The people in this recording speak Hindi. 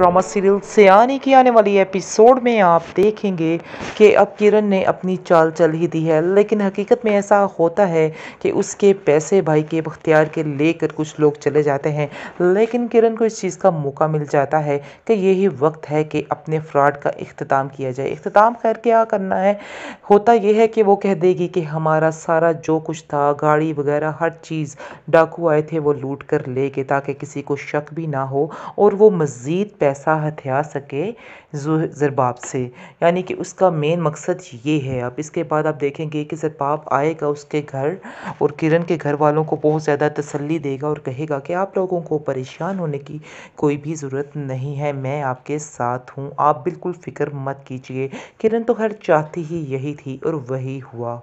ड्रामा सीरियल सियानी की आने वाली एपिसोड में आप देखेंगे कि अब किरण ने अपनी चाल चल ही दी है लेकिन हकीकत में ऐसा होता है कि उसके पैसे भाई के बख्तियार के लेकर कुछ लोग चले जाते हैं लेकिन किरण को इस चीज़ का मौका मिल जाता है कि यही वक्त है कि अपने फ्रॉड का अख्ताम किया जाए अख्ताम खैर क्या करना है होता यह है कि वो कह देगी कि हमारा सारा जो कुछ था गाड़ी वगैरह हर चीज़ डाकू आए थे वो लूट कर ले ताकि किसी को शक भी ना हो और वो मज़ीद पैसा हथिया सके ज़रबाब से यानी कि उसका मेन मकसद ये है अब इसके बाद आप देखेंगे कि ज़रबाब आएगा उसके घर और किरण के घर वालों को बहुत ज़्यादा तसल्ली देगा और कहेगा कि आप लोगों को परेशान होने की कोई भी ज़रूरत नहीं है मैं आपके साथ हूँ आप बिल्कुल फ़िक्र मत कीजिए किरण तो हर चाहती ही यही थी और वही हुआ